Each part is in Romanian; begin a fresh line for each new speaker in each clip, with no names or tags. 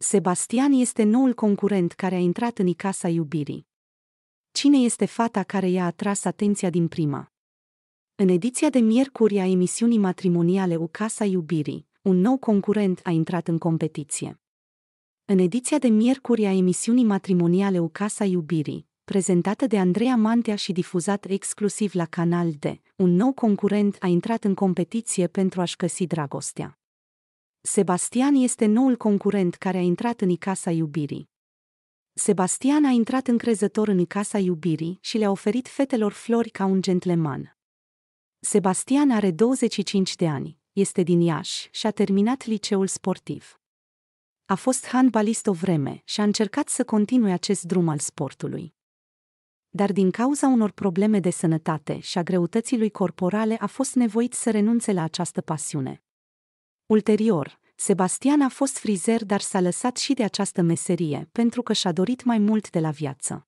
Sebastian este noul concurent care a intrat în Casa iubirii. Cine este fata care i-a atras atenția din prima? În ediția de miercuri a emisiunii matrimoniale Casa iubirii, un nou concurent a intrat în competiție. În ediția de miercuri a emisiunii matrimoniale Casa iubirii, prezentată de Andreea Mantea și difuzat exclusiv la Canal D, un nou concurent a intrat în competiție pentru a-și găsi dragostea. Sebastian este noul concurent care a intrat în Icasa Iubirii. Sebastian a intrat încrezător în Icasa Iubirii și le-a oferit fetelor flori ca un gentleman. Sebastian are 25 de ani, este din Iași și a terminat liceul sportiv. A fost handbalist o vreme și a încercat să continue acest drum al sportului. Dar din cauza unor probleme de sănătate și a greutății lui corporale a fost nevoit să renunțe la această pasiune. Ulterior, Sebastian a fost frizer, dar s-a lăsat și de această meserie, pentru că și-a dorit mai mult de la viață.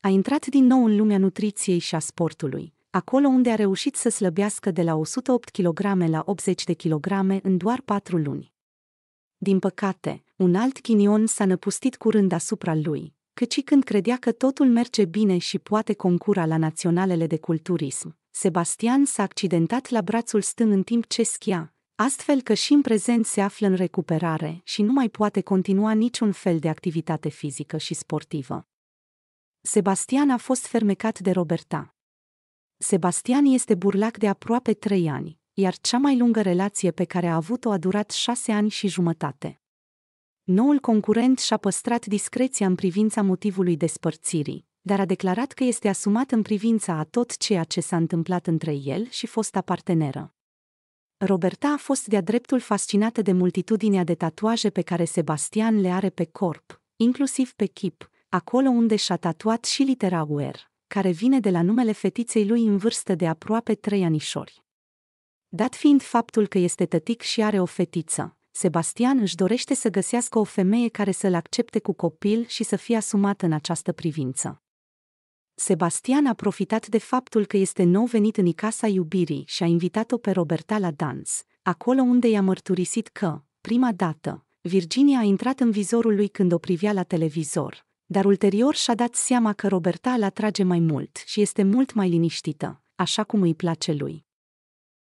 A intrat din nou în lumea nutriției și a sportului, acolo unde a reușit să slăbească de la 108 kg la 80 de kg în doar 4 luni. Din păcate, un alt chinion s-a năpustit curând asupra lui, căci când credea că totul merge bine și poate concura la naționalele de culturism, Sebastian s-a accidentat la brațul stâng în timp ce schia, astfel că și în prezent se află în recuperare și nu mai poate continua niciun fel de activitate fizică și sportivă. Sebastian a fost fermecat de Roberta. Sebastian este burlac de aproape trei ani, iar cea mai lungă relație pe care a avut-o a durat șase ani și jumătate. Noul concurent și-a păstrat discreția în privința motivului despărțirii, dar a declarat că este asumat în privința a tot ceea ce s-a întâmplat între el și fosta parteneră. Roberta a fost de-a dreptul fascinată de multitudinea de tatuaje pe care Sebastian le are pe corp, inclusiv pe chip, acolo unde și-a tatuat și litera UR, care vine de la numele fetiței lui în vârstă de aproape trei anișori. Dat fiind faptul că este tătic și are o fetiță, Sebastian își dorește să găsească o femeie care să-l accepte cu copil și să fie asumată în această privință. Sebastian a profitat de faptul că este nou venit în Icasa iubirii și a invitat-o pe Roberta la dans, acolo unde i-a mărturisit că, prima dată, Virginia a intrat în vizorul lui când o privea la televizor, dar ulterior și-a dat seama că Roberta îl atrage mai mult și este mult mai liniștită, așa cum îi place lui.